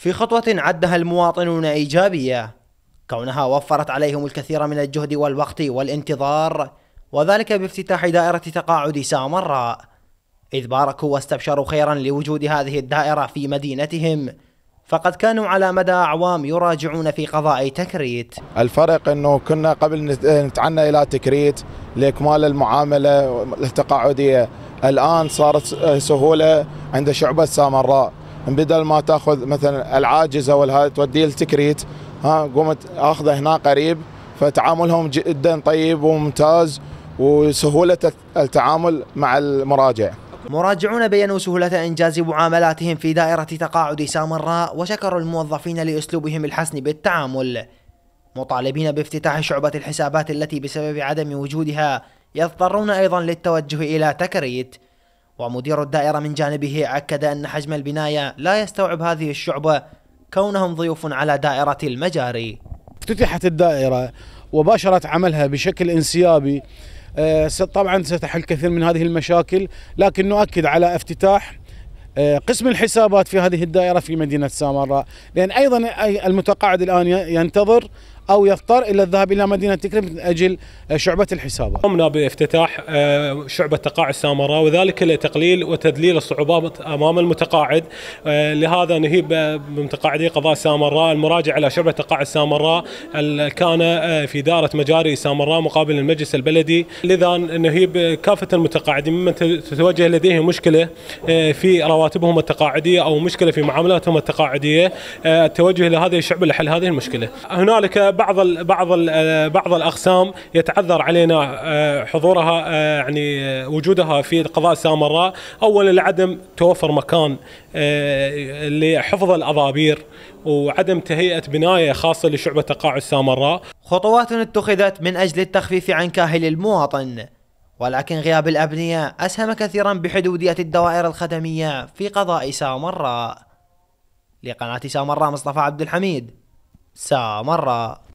في خطوة عدها المواطنون إيجابية كونها وفرت عليهم الكثير من الجهد والوقت والانتظار وذلك بافتتاح دائرة تقاعد سامراء إذ باركوا واستبشروا خيرا لوجود هذه الدائرة في مدينتهم فقد كانوا على مدى أعوام يراجعون في قضاء تكريت الفرق أنه كنا قبل آه، نتعنى إلى تكريت لإكمال المعاملة التقاعدية الآن صارت سهولة عند شعبة سامراء بدل ما تاخذ مثلا العاجزه ولا توديه لتكريت ها قمت اخذه هنا قريب فتعاملهم جدا طيب وممتاز وسهوله التعامل مع المراجع مراجعون بينوا سهولة إنجاز معاملاتهم في دائرة تقاعد سامراء وشكروا الموظفين لأسلوبهم الحسن بالتعامل مطالبين بافتتاح شعبة الحسابات التي بسبب عدم وجودها يضطرون أيضا للتوجه إلى تكريت ومدير الدائرة من جانبه أكد أن حجم البناية لا يستوعب هذه الشعبة كونهم ضيوف على دائرة المجاري افتتحت الدائرة وباشرت عملها بشكل انسيابي آه، طبعا ستحل كثير من هذه المشاكل لكن نؤكد على افتتاح آه، قسم الحسابات في هذه الدائرة في مدينة سامراء لأن أيضا المتقاعد الآن ينتظر أو يضطر إلى الذهاب إلى مدينة تكريم من أجل آه، شعبة الحسابات. قمنا بافتتاح آه، شعبة تقاعد سامراء وذلك لتقليل وتذليل الصعوبات أمام المتقاعد آه، لهذا نهيب بمتقاعدي قضاء سامراء المراجعة إلى شعبة تقاعد سامراء كان في إدارة مجاري سامراء مقابل المجلس البلدي لذا نهيب كافة المتقاعدين ممن تتوجه لديهم مشكلة في رواتبهم التقاعدية أو مشكلة في معاملاتهم التقاعدية التوجه إلى هذه الشعبة لحل هذه المشكلة هنالك بعض الـ بعض الـ آه، بعض الاقسام يتعذر علينا آه، حضورها آه، يعني وجودها في قضاء سامراء اولا لعدم توفر مكان لحفظ الاضابير وعدم تهيئه بنايه خاصه لشعبه تقاعد سامراء. خطوات اتخذت من اجل التخفيف عن كاهل المواطن ولكن غياب الابنيه اسهم كثيرا بحدوديه الدوائر الخدميه في قضاء سامراء. لقناه سامراء مصطفى عبد الحميد سامراء